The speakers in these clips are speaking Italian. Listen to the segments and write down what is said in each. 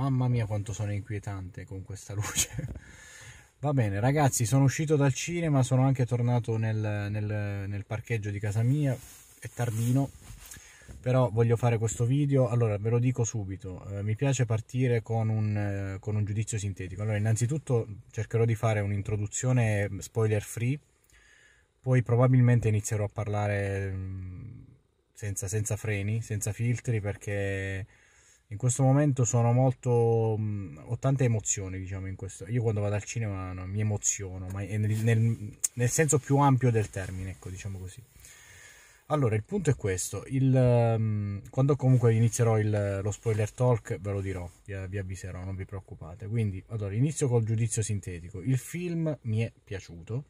Mamma mia quanto sono inquietante con questa luce. Va bene ragazzi, sono uscito dal cinema, sono anche tornato nel, nel, nel parcheggio di casa mia, è tardino, però voglio fare questo video, allora ve lo dico subito, eh, mi piace partire con un, eh, con un, giudizio sintetico, allora innanzitutto cercherò di fare un'introduzione spoiler free, poi probabilmente inizierò a parlare mm, senza, senza freni, senza filtri perché in questo momento sono molto mm, ho tante emozioni diciamo in questo io quando vado al cinema no, mi emoziono ma nel, nel, nel, senso più ampio del termine ecco diciamo così allora il punto è questo il, mm, quando comunque inizierò il, lo spoiler talk ve lo dirò vi, vi avviserò non vi preoccupate quindi allora inizio col giudizio sintetico il film mi è piaciuto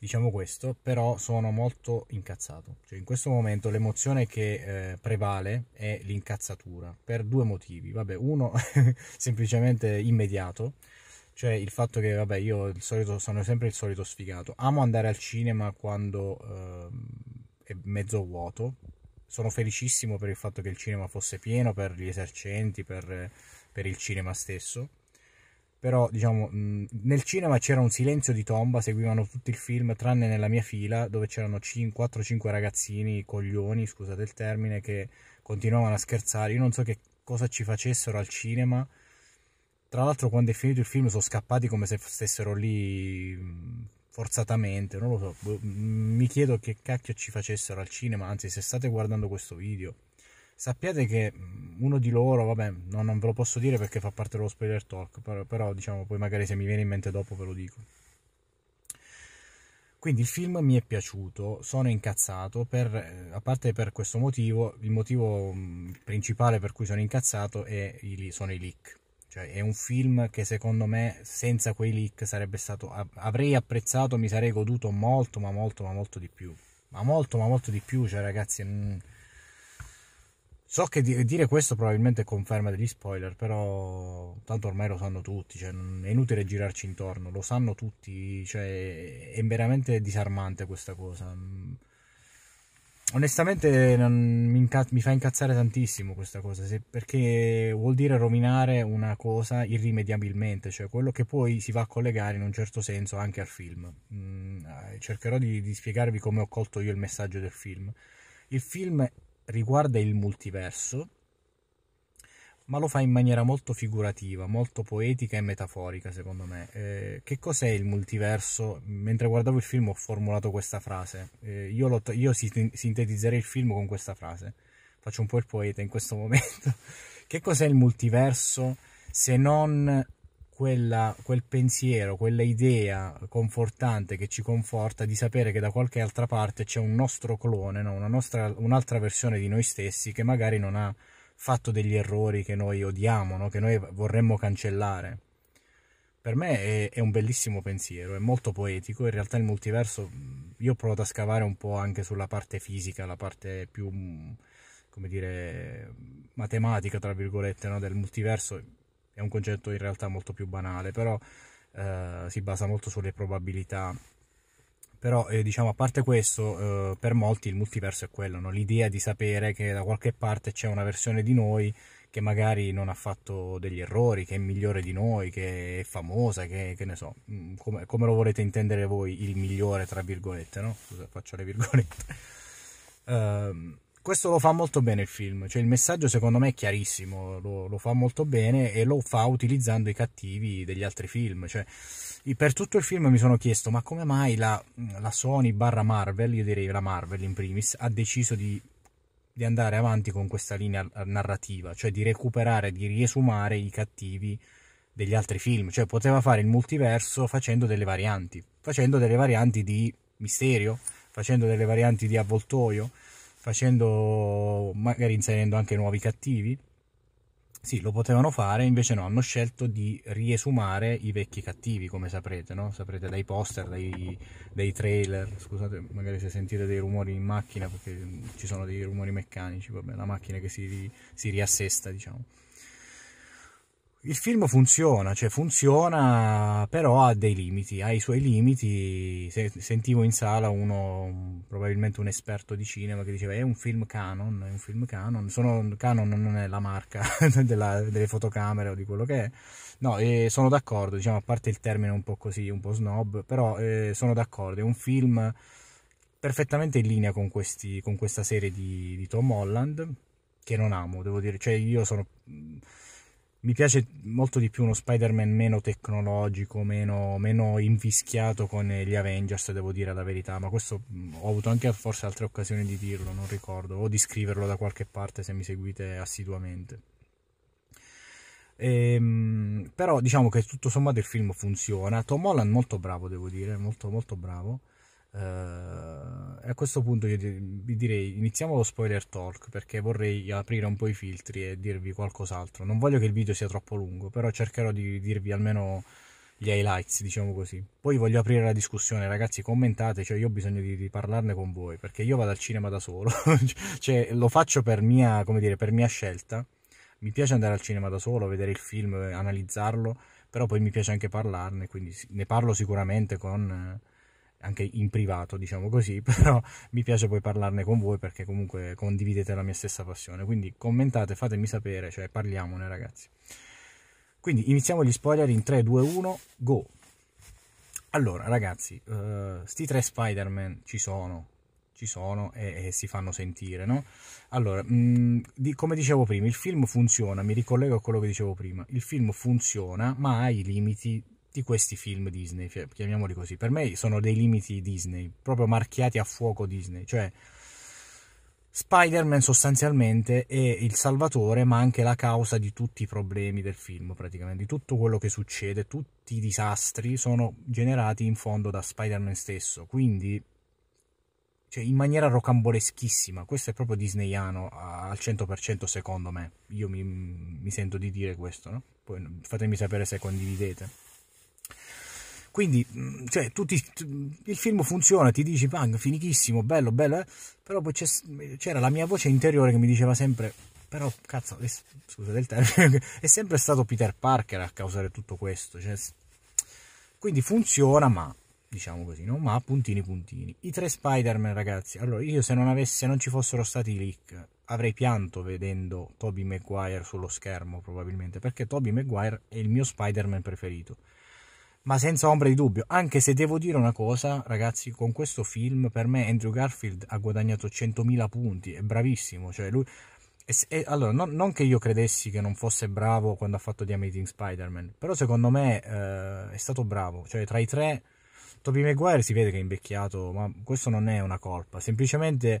diciamo questo, però sono molto incazzato. Cioè, in questo momento l'emozione che eh, prevale è l'incazzatura, per due motivi. Vabbè, uno semplicemente immediato, cioè il fatto che, vabbè, io solito, sono sempre il solito sfigato. Amo andare al cinema quando eh, è mezzo vuoto. Sono felicissimo per il fatto che il cinema fosse pieno, per gli esercenti, per, per il cinema stesso però diciamo nel cinema c'era un silenzio di tomba, seguivano tutto il film tranne nella mia fila dove c'erano 4-5 ragazzini coglioni, scusate il termine, che continuavano a scherzare, io non so che cosa ci facessero al cinema. Tra l'altro quando è finito il film sono scappati come se stessero lì forzatamente, non lo so, boh, mi chiedo che cacchio ci facessero al cinema, anzi se state guardando questo video sappiate che mm, uno di loro, vabbè, no, non ve lo posso dire perché fa parte dello spoiler talk, però, però diciamo poi magari se mi viene in mente dopo ve lo dico. Quindi il film mi è piaciuto, sono incazzato, per, eh, a parte per questo motivo, il motivo mm, principale per cui sono incazzato è, sono i leak. Cioè è un film che secondo me senza quei leak sarebbe stato, avrei apprezzato, mi sarei goduto molto ma molto ma molto di più. Ma molto ma molto di più, cioè ragazzi... Mh, mm, So che dire questo probabilmente conferma degli spoiler, però tanto ormai lo sanno tutti, cioè, è inutile girarci intorno, lo sanno tutti, cioè, è veramente disarmante questa cosa. Onestamente non, mi, inca- mi, fa incazzare tantissimo questa cosa, se, perché vuol dire rovinare una cosa irrimediabilmente, cioè quello che poi si va a collegare in un certo senso anche al film. Mm, eh, cercherò di, di spiegarvi come ho colto io il messaggio del film. Il film riguarda il multiverso, ma lo fa in maniera molto figurativa, molto poetica e metaforica, secondo me. Eh, che cos'è il multiverso? Mentre guardavo il film ho formulato questa frase. Eh, io, to- io sintetizzerei il film con questa frase. Faccio un po' il poeta in questo momento. che cos'è il multiverso se non quella, quel pensiero, quella idea confortante che ci conforta di sapere che da qualche altra parte c'è un nostro clone, no? nostra, un'altra versione di noi stessi che magari non ha fatto degli errori che noi odiamo, no? che noi vorremmo cancellare. Per me è, è, un bellissimo pensiero, è molto poetico, in realtà il multiverso mm, io ho provato a scavare un po' anche sulla parte fisica, la parte più, mm, come dire, matematica, tra virgolette, no? del multiverso è un concetto in realtà molto più banale, però eh, si basa molto sulle probabilità. Però eh, diciamo, a parte questo, eh, per molti il multiverso è quello, no? l'idea di sapere che da qualche parte c'è una versione di noi che magari non ha fatto degli errori, che è migliore di noi, che è famosa, che, che ne so, mm, come, come, lo volete intendere voi il migliore, tra virgolette, no? Scusa, faccio le virgolette. um, questo lo fa molto bene il film, cioè il messaggio secondo me è chiarissimo, lo, lo fa molto bene e lo fa utilizzando i cattivi degli altri film, cioè, per tutto il film mi sono chiesto ma come mai la, la Sony barra Marvel, io direi la Marvel in primis, ha deciso di, di andare avanti con questa linea narrativa, cioè di recuperare, di riesumare i cattivi degli altri film, cioè poteva fare il multiverso facendo delle varianti, facendo delle varianti di misterio, facendo delle varianti di avvoltoio, facendo magari inserendo anche nuovi cattivi. Sì, lo potevano fare, invece no, hanno scelto di riesumare i vecchi cattivi, come saprete, no? Saprete dai poster, dai, dai, trailer, scusate magari se sentite dei rumori in macchina, perché ci sono dei rumori meccanici, vabbè, la macchina che si, si riassesta, diciamo il film funziona, cioè funziona, però ha dei limiti, ha i suoi limiti. sentivo in sala uno, probabilmente un esperto di cinema, che diceva: È un film Canon. È un film Canon. Sono, canon non è la marca della, delle fotocamere o di quello che è. No, e sono d'accordo, diciamo, a parte il termine un po' così, un po' snob, però eh, sono d'accordo. È un film perfettamente in linea con, questi, con questa serie di, di Tom Holland, che non amo, devo dire. Cioè, io sono mi piace molto di più uno Spider-Man meno tecnologico, meno, meno, invischiato con gli Avengers, devo dire la verità, ma questo mm, ho avuto anche forse altre occasioni di dirlo, non ricordo, o di scriverlo da qualche parte se mi seguite assiduamente. Ehm, però diciamo che tutto sommato il film funziona, Tom Holland molto bravo devo dire, molto molto bravo. Uh, a questo punto io vi direi iniziamo lo spoiler talk perché vorrei aprire un po' i filtri e dirvi qualcos'altro. Non voglio che il video sia troppo lungo, però cercherò di dirvi almeno gli highlights, diciamo così. Poi voglio aprire la discussione, ragazzi, commentate, cioè io ho bisogno di, di parlarne con voi perché io vado al cinema da solo, cioè lo faccio per mia, come dire, per mia scelta. Mi piace andare al cinema da solo, vedere il film, analizzarlo, però poi mi piace anche parlarne, quindi ne parlo sicuramente con anche in privato, diciamo così, però mi piace poi parlarne con voi perché comunque condividete la mia stessa passione. Quindi commentate, fatemi sapere, cioè parliamone ragazzi. Quindi iniziamo gli spoiler in 3, 2, 1, go! Allora ragazzi, uh, sti tre Spider-Man ci sono, ci sono e, e, si fanno sentire, no? Allora, mh, mm, di, come dicevo prima, il film funziona, mi ricollego a quello che dicevo prima, il film funziona ma ha i limiti di questi film Disney, chiamiamoli così. Per me sono dei limiti Disney, proprio marchiati a fuoco Disney, cioè Spider-Man sostanzialmente è il salvatore, ma anche la causa di tutti i problemi del film, praticamente, di tutto quello che succede, tutti i disastri sono generati in fondo da Spider-Man stesso, quindi cioè, in maniera rocamboleschissima, questo è proprio disneyano al 100% secondo me, io mi, mi sento di dire questo, no? poi fatemi sapere se condividete. Quindi, mm, cioè, ti, il film funziona, ti dici, bang, finichissimo, bello, bello, eh? però poi c'era la mia voce interiore che mi diceva sempre, però, cazzo, scusa del termine, è sempre stato Peter Parker a causare tutto questo. Cioè, quindi funziona, ma diciamo così, no? ma puntini puntini. I tre Spider-Man, ragazzi, allora io se non, avessi, se non ci fossero stati i leak avrei pianto vedendo Toby Maguire sullo schermo probabilmente, perché Toby Maguire è il mio Spider-Man preferito ma senza ombra di dubbio. Anche se devo dire una cosa, ragazzi, con questo film per me Andrew Garfield ha guadagnato 100.000 punti, è bravissimo. Cioè lui... e, e, allora, non, non, che io credessi che non fosse bravo quando ha fatto The Amazing Spider-Man, però secondo me eh, è stato bravo. Cioè tra i tre, Tobey Maguire si vede che è invecchiato, ma questo non è una colpa, semplicemente...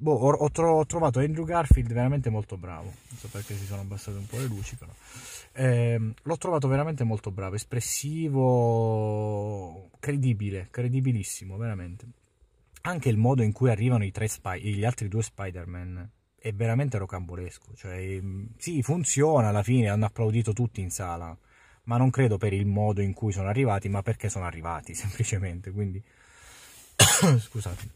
Boh, ho, ho, tro- ho trovato Andrew Garfield veramente molto bravo. Non so perché si sono abbassate un po' le luci, però eh, l'ho trovato veramente molto bravo, espressivo, credibile, credibilissimo, veramente. Anche il modo in cui arrivano i tre spy, gli altri due Spider-Man è veramente rocambolesco. Cioè, ehm, sì, funziona alla fine, hanno applaudito tutti in sala, ma non credo per il modo in cui sono arrivati, ma perché sono arrivati semplicemente. Quindi, scusate.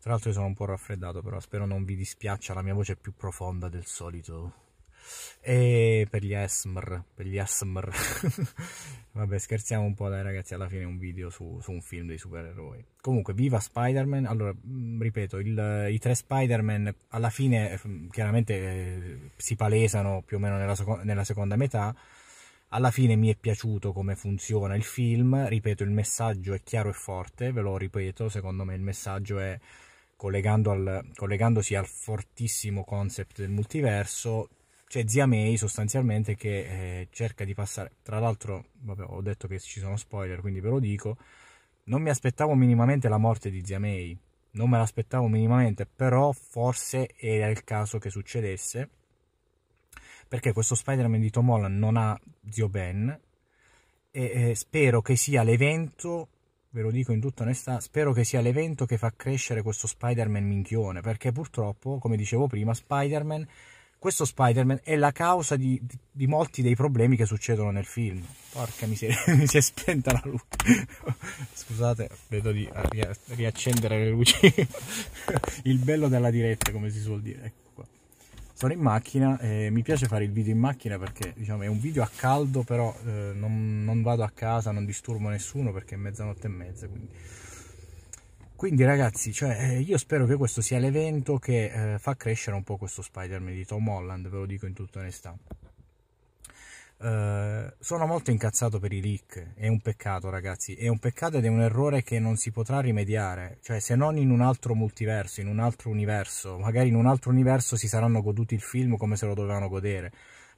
Tra l'altro, io sono un po' raffreddato, però spero non vi dispiaccia la mia voce è più profonda del solito e per gli ASMR, per gli ASMR. Vabbè, scherziamo un po', dai ragazzi, alla fine un video su, su un film dei supereroi. Comunque, viva Spider-Man. Allora, ripeto, il, i tre Spider-Man alla fine eh, chiaramente eh, si palesano più o meno nella, seco nella seconda metà. Alla fine mi è piaciuto come funziona il film, ripeto, il messaggio è chiaro e forte, ve lo ripeto, secondo me il messaggio è collegando al, collegandosi al fortissimo concept del multiverso, cioè zia May sostanzialmente che eh, cerca di passare, tra l'altro vabbè, ho detto che ci sono spoiler quindi ve lo dico, non mi aspettavo minimamente la morte di zia May, non me l'aspettavo minimamente, però forse era il caso che succedesse, perché questo Spider-Man di Tom Holland non ha zio Ben e eh, spero che sia l'evento ve lo dico in tutta onestà, spero che sia l'evento che fa crescere questo Spider-Man minchione, perché purtroppo, come dicevo prima, Spider-Man questo Spider-Man è la causa di, di, di, molti dei problemi che succedono nel film. Porca miseria, mi si è spenta la luce. Scusate, vedo di eh, riaccendere le luci. il bello della diretta, come si suol dire. Ecco qua. Sono in macchina e eh, mi piace fare il video in macchina perché diciamo, è un video a caldo, però eh, non, non, vado a casa, non disturbo nessuno perché è mezzanotte e mezza. Quindi quindi ragazzi, cioè, eh, io spero che questo sia l'evento che eh, fa crescere un po' questo Spider-Man di Tom Holland, ve lo dico in tutta onestà. Uh, sono molto incazzato per i leak. È un peccato, ragazzi. È un peccato ed è un errore che non si potrà rimediare. Cioè, se non in un altro multiverso, in un altro universo, magari in un altro universo si saranno goduti il film come se lo dovevano godere.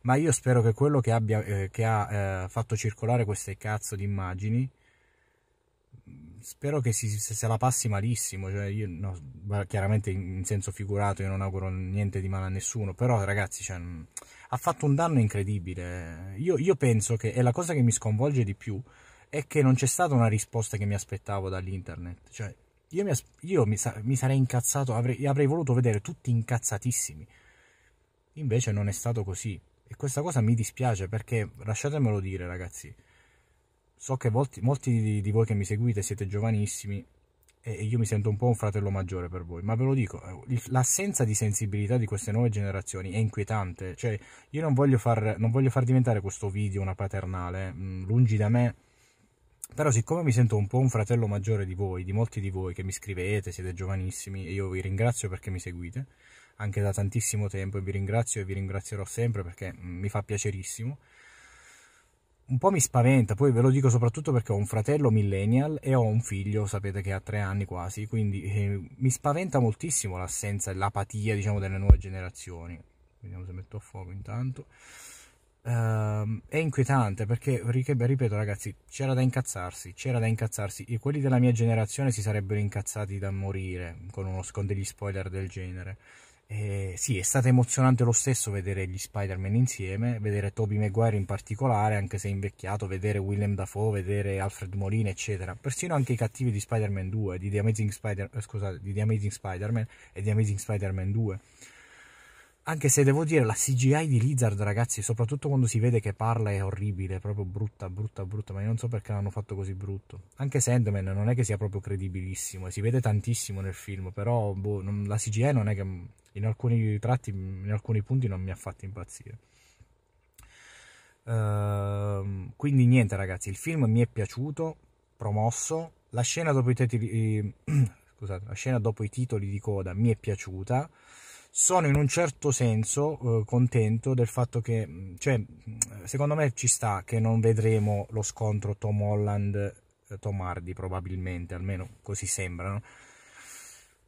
Ma io spero che quello che, abbia, eh, che ha eh, fatto circolare queste cazzo di immagini spero che si, se, la passi malissimo. Cioè io, no, chiaramente in senso figurato, io non auguro niente di male a nessuno, però ragazzi, cioè, mm, ha fatto un danno incredibile. Io, io penso che, e la cosa che mi sconvolge di più, è che non c'è stata una risposta che mi aspettavo dall'internet. Cioè, io mi, io mi, sa mi sarei incazzato, avrei, avrei voluto vedere tutti incazzatissimi. Invece non è stato così. E questa cosa mi dispiace perché, lasciatemelo dire ragazzi, So che molti, molti di, di voi che mi seguite siete giovanissimi e io mi sento un po' un fratello maggiore per voi, ma ve lo dico, eh, l'assenza di sensibilità di queste nuove generazioni è inquietante, cioè io non voglio far, non voglio far diventare questo video una paternale, eh, mm, lungi da me, però siccome mi sento un po' un fratello maggiore di voi, di molti di voi che mi scrivete, siete giovanissimi e io vi ringrazio perché mi seguite, anche da tantissimo tempo e vi ringrazio e vi ringrazierò sempre perché mm, mi fa piacerissimo, un po' mi spaventa, poi ve lo dico soprattutto perché ho un fratello millennial e ho un figlio, sapete che ha tre anni quasi, quindi eh, mi spaventa moltissimo l'assenza e l'apatia, diciamo, delle nuove generazioni. Vediamo se metto a fuoco intanto. Uh, è inquietante perché, ripeto ragazzi, c'era da incazzarsi, c'era da incazzarsi. E quelli della mia generazione si sarebbero incazzati da morire con, uno, con degli spoiler del genere. E eh, sì, è stato emozionante lo stesso vedere gli Spider-Man insieme, vedere Toby Maguire in particolare, anche se invecchiato, vedere Willem Dafoe, vedere Alfred Molina, eccetera. Persino anche i cattivi di Spider-Man 2, di The Amazing, Spider- eh, scusate, di The Amazing Spider-Man e The Amazing Spider-Man 2. Anche se devo dire la CGI di Lizard, ragazzi, soprattutto quando si vede che parla è orribile, è proprio brutta, brutta, brutta, ma io non so perché l'hanno fatto così brutto. Anche Sandman non è che sia proprio credibilissimo, si vede tantissimo nel film, però boh, non, la CGI non è che mm, in alcuni tratti, mm, in alcuni punti non mi ha fatto impazzire. Uh, quindi niente ragazzi, il film mi è piaciuto, promosso, la scena dopo i titoli, eh, scusate, la scena dopo i titoli di coda mi è piaciuta sono in un certo senso eh, contento del fatto che, mm, cioè, mm, secondo me ci sta che non vedremo lo scontro Tom Holland-Tom eh, Hardy probabilmente, almeno così sembrano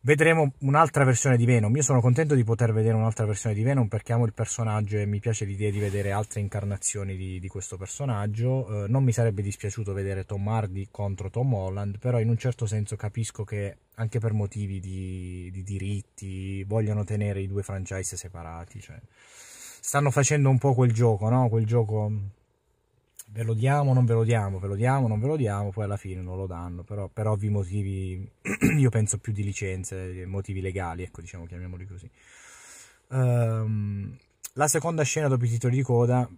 Vedremo un'altra versione di Venom. Io sono contento di poter vedere un'altra versione di Venom perché amo il personaggio e mi piace l'idea di vedere altre incarnazioni di, di questo personaggio. Eh, non mi sarebbe dispiaciuto vedere Tom Hardy contro Tom Holland, però in un certo senso capisco che anche per motivi di, di diritti vogliono tenere i due franchise separati. Cioè, stanno facendo un po' quel gioco, no? Quel gioco ve lo diamo, non ve lo diamo, ve lo diamo, non ve lo diamo, poi alla fine non lo danno, però per ovvi motivi, io penso più di licenze, eh, motivi legali, ecco diciamo, chiamiamoli così. Um, la seconda scena dopo i titoli di coda,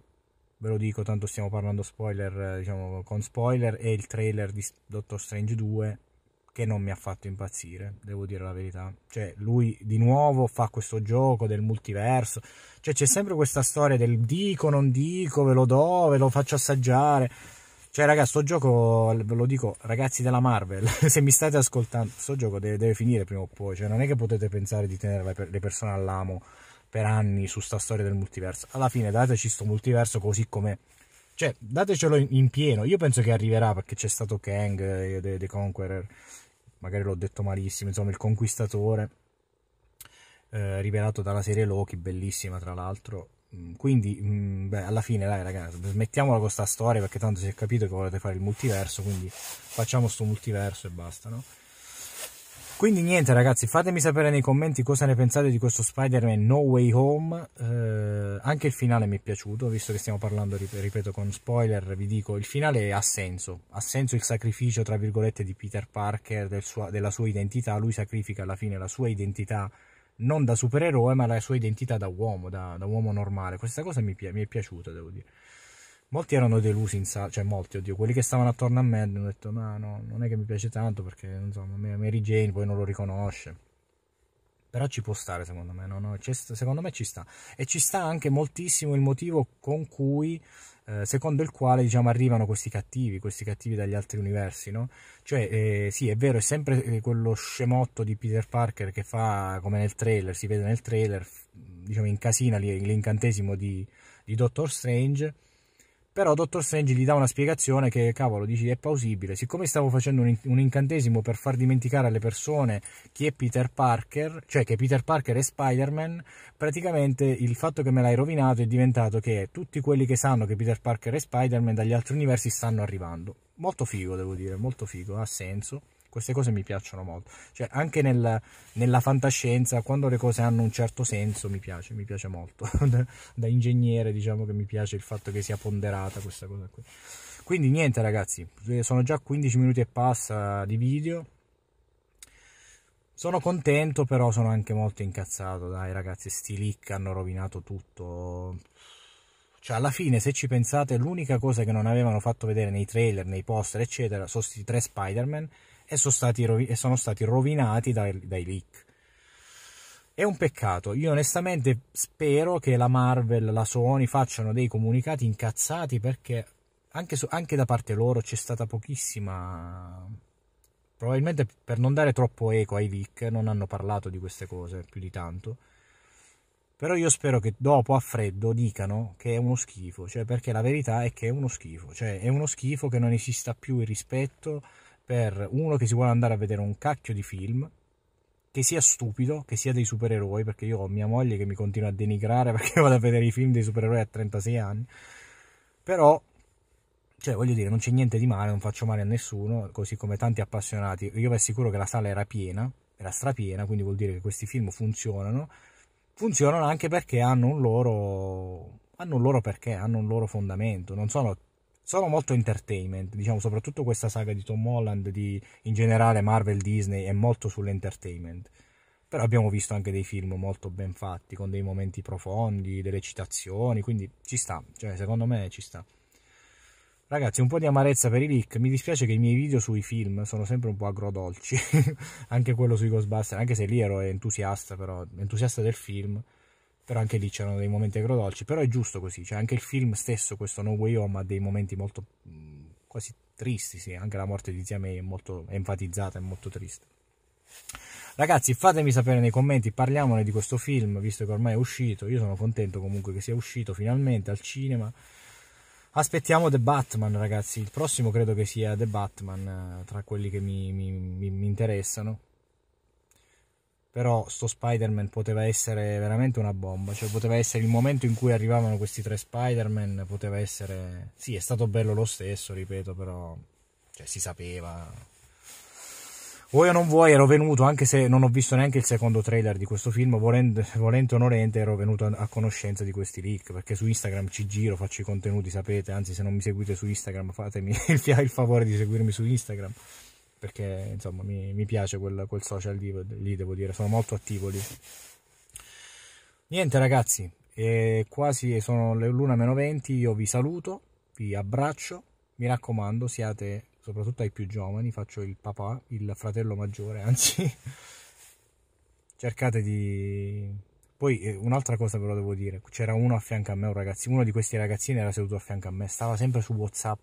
ve lo dico, tanto stiamo parlando spoiler, eh, diciamo con spoiler, è il trailer di Doctor Strange 2, che non mi ha fatto impazzire, devo dire la verità. Cioè, lui di nuovo fa questo gioco del multiverso. Cioè, c'è sempre questa storia del dico, non dico, ve lo do, ve lo faccio assaggiare. Cioè, ragazzi, sto gioco, ve lo dico, ragazzi della Marvel, se mi state ascoltando, sto gioco deve, deve, finire prima o poi. Cioè, non è che potete pensare di tenere le persone all'amo per anni su sta storia del multiverso. Alla fine, dateci sto multiverso così com'è. Cioè, datecelo in, pieno. Io penso che arriverà perché c'è stato Kang, eh, The, The Conqueror magari l'ho detto malissimo, insomma il conquistatore eh, rivelato dalla serie Loki, bellissima tra l'altro. Mm, quindi, mh, mm, beh, alla fine, dai ragazzi, smettiamola con questa storia perché tanto si è capito che volete fare il multiverso, quindi facciamo sto multiverso e basta, no? Quindi niente ragazzi, fatemi sapere nei commenti cosa ne pensate di questo Spider-Man No Way Home, eh, anche il finale mi è piaciuto, visto che stiamo parlando, ripeto, con spoiler, vi dico, il finale ha senso, ha senso il sacrificio, tra virgolette, di Peter Parker, del sua, della sua identità, lui sacrifica alla fine la sua identità non da supereroe, ma la sua identità da uomo, da, da uomo normale, questa cosa mi, mi è piaciuta, devo dire molti erano delusi in sala, cioè molti, oddio, quelli che stavano attorno a me hanno detto ma no, non è che mi piace tanto perché insomma Mary Jane poi non lo riconosce. Però ci può stare secondo me, no, no, secondo me ci sta. E ci sta anche moltissimo il motivo con cui, eh, secondo il quale diciamo, arrivano questi cattivi, questi cattivi dagli altri universi, no? Cioè eh, sì, è vero, è sempre eh, quello scemotto di Peter Parker che fa come nel trailer, si vede nel trailer, diciamo incasina l'incantesimo di, di Doctor Strange però Dottor Strange gli dà una spiegazione che cavolo dici è plausibile siccome stavo facendo un, un, incantesimo per far dimenticare alle persone chi è Peter Parker cioè che Peter Parker è Spider-Man praticamente il fatto che me l'hai rovinato è diventato che tutti quelli che sanno che Peter Parker è Spider-Man dagli altri universi stanno arrivando molto figo devo dire molto figo ha senso queste cose mi piacciono molto. Cioè, anche nel, nella fantascienza, quando le cose hanno un certo senso, mi piace, mi piace molto. da, da ingegnere, diciamo che mi piace il fatto che sia ponderata questa cosa qui. Quindi niente ragazzi, eh, sono già 15 minuti e passa di video. Sono contento, però sono anche molto incazzato. Dai, ragazzi, sti leak hanno rovinato tutto. Cioè, alla fine, se ci pensate, l'unica cosa che non avevano fatto vedere nei trailer, nei poster, eccetera, sono questi tre Spider-Man e sono stati, rovi- e sono stati rovinati dai, dai leak. È un peccato, io onestamente spero che la Marvel, la Sony facciano dei comunicati incazzati perché anche, su, anche, da parte loro c'è stata pochissima. Probabilmente per non dare troppo eco ai leak, non hanno parlato di queste cose più di tanto. Però io spero che dopo a freddo dicano che è uno schifo, cioè perché la verità è che è uno schifo, cioè è uno schifo che non esista più il rispetto per uno che si vuole andare a vedere un cacchio di film che sia stupido, che sia dei supereroi, perché io ho mia moglie che mi continua a denigrare perché vado a vedere i film dei supereroi a 36 anni, però, cioè voglio dire, non c'è niente di male, non faccio male a nessuno, così come tanti appassionati, io vi assicuro che la sala era piena, era strapiena, quindi vuol dire che questi film funzionano, funzionano anche perché hanno un loro, hanno un loro perché, hanno un loro fondamento, non sono sono molto entertainment, diciamo, soprattutto questa saga di Tom Holland, di in generale Marvel Disney è molto sull'entertainment. Però abbiamo visto anche dei film molto ben fatti, con dei momenti profondi, delle citazioni, quindi ci sta, cioè secondo me ci sta. Ragazzi, un po' di amarezza per i leak. Mi dispiace che i miei video sui film sono sempre un po' agrodolci, anche quello sui Ghostbusters, anche se lì ero entusiasta, però entusiasta del film però anche lì c'erano dei momenti agrodolci, però è giusto così, cioè anche il film stesso, questo No Way Home, ha dei momenti molto mh, quasi tristi, sì, anche la morte di Zia May è molto è enfatizzata, è molto triste. Ragazzi, fatemi sapere nei commenti, parliamone di questo film, visto che ormai è uscito, io sono contento comunque che sia uscito finalmente al cinema. Aspettiamo The Batman, ragazzi, il prossimo credo che sia The Batman, eh, tra quelli che mi, mi, mi, mi interessano però sto Spider-Man poteva essere veramente una bomba, cioè poteva essere il momento in cui arrivavano questi tre Spider-Man, poteva essere... Sì, è stato bello lo stesso, ripeto, però cioè, si sapeva. Vuoi o non vuoi, ero venuto, anche se non ho visto neanche il secondo trailer di questo film, volente o nolente ero venuto a conoscenza di questi leak, perché su Instagram ci giro, faccio i contenuti, sapete, anzi se non mi seguite su Instagram fatemi il, il favore di seguirmi su Instagram perché insomma mi, mi piace quel, quel social lì, lì, devo dire, sono molto attivo lì. Niente ragazzi, eh, quasi sono le l'una meno 20, io vi saluto, vi abbraccio, mi raccomando siate soprattutto ai più giovani, faccio il papà, il fratello maggiore, anzi cercate di... Poi eh, un'altra cosa ve lo devo dire, c'era uno a fianco a me, un ragazzino, uno di questi ragazzini era seduto a fianco a me, stava sempre su Whatsapp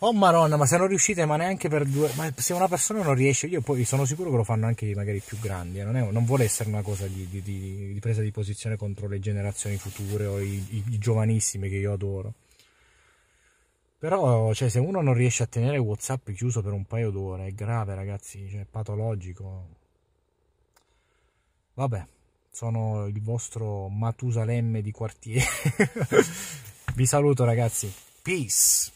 Oh maronna, ma se non riuscite, ma neanche per due. Ma se una persona non riesce, io poi sono sicuro che lo fanno anche magari più grandi. Eh, non, è, non, vuole essere una cosa di, di, di, di, presa di posizione contro le generazioni future o i, i, i giovanissimi che io adoro. Però, cioè, se uno non riesce a tenere WhatsApp chiuso per un paio d'ore, è grave, ragazzi, cioè, è patologico. Vabbè, sono il vostro Matusalemme di quartiere. Vi saluto, ragazzi. Peace.